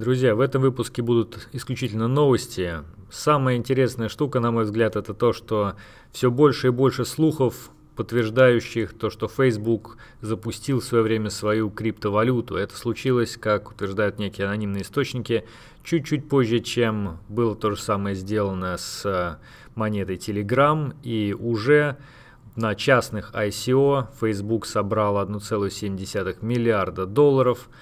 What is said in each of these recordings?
Друзья, в этом выпуске будут исключительно новости. Самая интересная штука, на мой взгляд, это то, что все больше и больше слухов, подтверждающих то, что Facebook запустил в свое время свою криптовалюту. Это случилось, как утверждают некие анонимные источники, чуть-чуть позже, чем было то же самое сделано с э, монетой Telegram, и уже на частных ICO Facebook собрал 1,7 миллиарда долларов –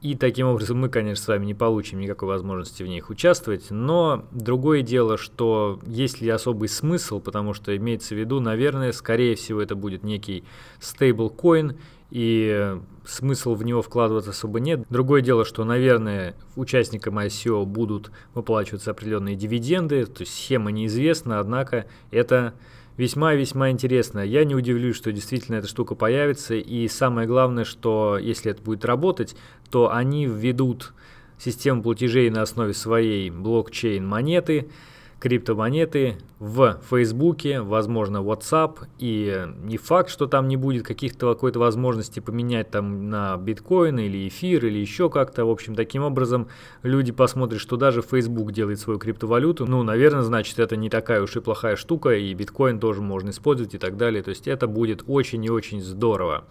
и таким образом мы, конечно, с вами не получим никакой возможности в них участвовать, но другое дело, что есть ли особый смысл, потому что имеется в виду, наверное, скорее всего это будет некий стейблкоин, и смысл в него вкладываться особо нет. Другое дело, что, наверное, участникам ICO будут выплачиваться определенные дивиденды, то есть схема неизвестна, однако это весьма весьма интересно. Я не удивлюсь, что действительно эта штука появится. И самое главное, что если это будет работать, то они введут систему платежей на основе своей блокчейн-монеты – криптомонеты в Фейсбуке, возможно, WhatsApp, и не факт, что там не будет каких-то какой-то возможности поменять там на биткоин или эфир или еще как-то. В общем, таким образом люди посмотрят, что даже Facebook делает свою криптовалюту. Ну, наверное, значит, это не такая уж и плохая штука, и биткоин тоже можно использовать и так далее. То есть это будет очень и очень здорово.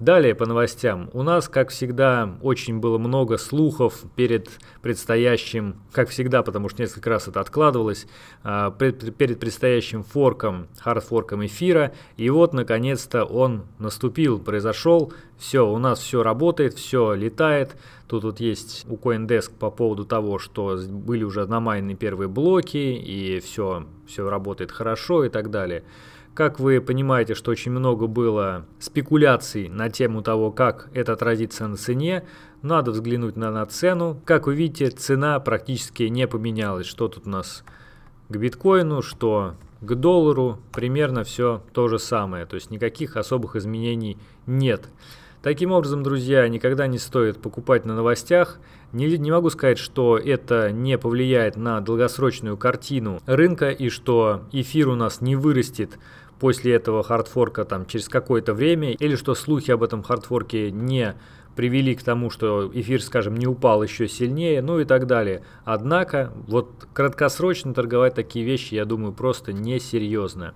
Далее по новостям. У нас, как всегда, очень было много слухов перед предстоящим, как всегда, потому что несколько раз это откладывалось, а, перед предстоящим форком, хардфорком эфира. И вот, наконец-то, он наступил, произошел. Все, у нас все работает, все летает. Тут вот есть у CoinDesk по поводу того, что были уже намайны первые блоки, и все, все работает хорошо и так далее. Как вы понимаете, что очень много было спекуляций на тему того, как это отразится на цене, надо взглянуть на, на цену. Как вы видите, цена практически не поменялась. Что тут у нас к биткоину, что к доллару, примерно все то же самое. То есть никаких особых изменений нет. Таким образом, друзья, никогда не стоит покупать на новостях. Не, не могу сказать, что это не повлияет на долгосрочную картину рынка и что эфир у нас не вырастет после этого хардфорка там через какое-то время, или что слухи об этом хардфорке не привели к тому, что эфир, скажем, не упал еще сильнее, ну и так далее. Однако, вот краткосрочно торговать такие вещи, я думаю, просто несерьезно.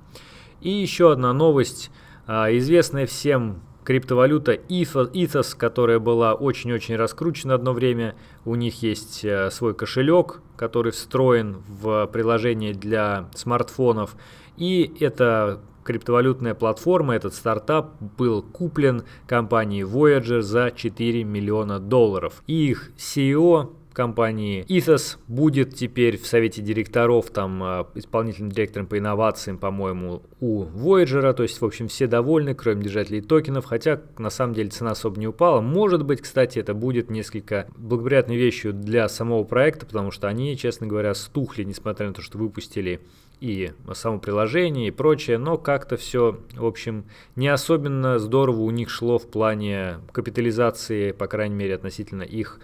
И еще одна новость, а, известная всем криптовалюта Ethos, которая была очень-очень раскручена одно время. У них есть э, свой кошелек, который встроен в приложение для смартфонов. И это Криптовалютная платформа, этот стартап, был куплен компанией Voyager за 4 миллиона долларов. И их CEO компании Ethos будет теперь в совете директоров, там э, исполнительным директором по инновациям, по-моему, у Voyager, то есть, в общем, все довольны, кроме держателей токенов, хотя на самом деле цена особо не упала. Может быть, кстати, это будет несколько благоприятной вещью для самого проекта, потому что они, честно говоря, стухли, несмотря на то, что выпустили и само приложение и прочее, но как-то все, в общем, не особенно здорово у них шло в плане капитализации, по крайней мере, относительно их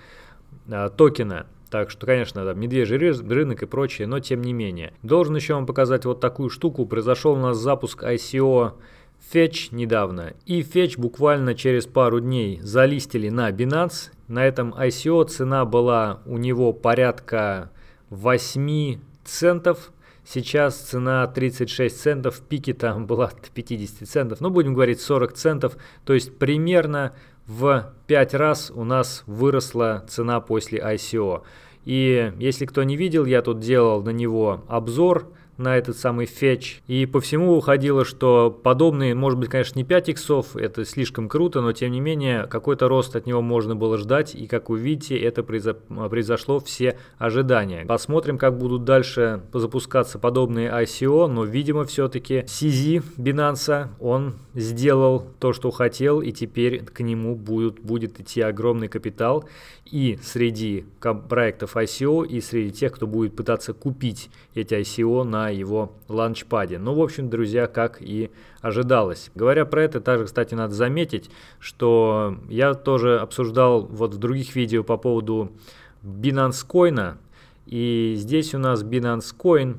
Э, токена. Так что, конечно, там медвежий рынок и прочее, но тем не менее. Должен еще вам показать вот такую штуку. Произошел у нас запуск ICO Fetch недавно. И Fetch буквально через пару дней залистили на Binance. На этом ICO цена была у него порядка 8 центов Сейчас цена 36 центов, в пике там была 50 центов, но ну, будем говорить 40 центов, то есть примерно в 5 раз у нас выросла цена после ICO. И если кто не видел, я тут делал на него обзор на этот самый фетч. И по всему уходило, что подобный, может быть, конечно, не 5 иксов, это слишком круто, но тем не менее какой-то рост от него можно было ждать, и как вы видите, это произошло все ожидания. Посмотрим, как будут дальше запускаться подобные ICO, но, видимо, все-таки CZ Binance, он сделал то, что хотел, и теперь к нему будет, будет идти огромный капитал и среди проектов ICO, и среди тех, кто будет пытаться купить эти ICO на его ланчпаде. Ну, в общем, друзья, как и ожидалось. Говоря про это, также, кстати, надо заметить, что я тоже обсуждал вот в других видео по поводу Binance Coin, и здесь у нас Binance Coin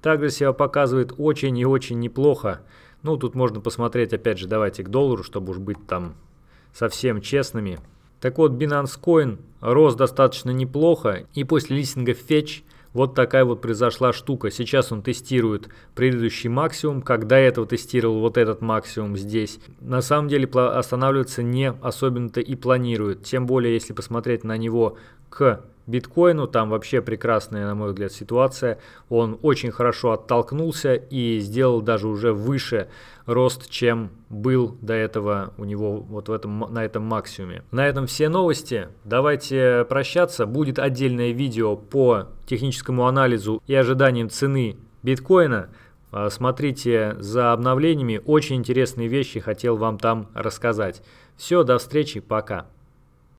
также себя показывает очень и очень неплохо. Ну, тут можно посмотреть, опять же, давайте к доллару, чтобы уж быть там совсем честными. Так вот, Binance Coin рос достаточно неплохо, и после листинга Fetch вот такая вот произошла штука. Сейчас он тестирует предыдущий максимум, Когда я этого тестировал вот этот максимум здесь. На самом деле останавливаться не особенно-то и планирует. Тем более, если посмотреть на него к биткоину. Там вообще прекрасная, на мой взгляд, ситуация. Он очень хорошо оттолкнулся и сделал даже уже выше рост, чем был до этого у него вот в этом, на этом максимуме. На этом все новости. Давайте прощаться. Будет отдельное видео по техническому анализу и ожиданиям цены биткоина. А, смотрите за обновлениями. Очень интересные вещи хотел вам там рассказать. Все, до встречи, пока.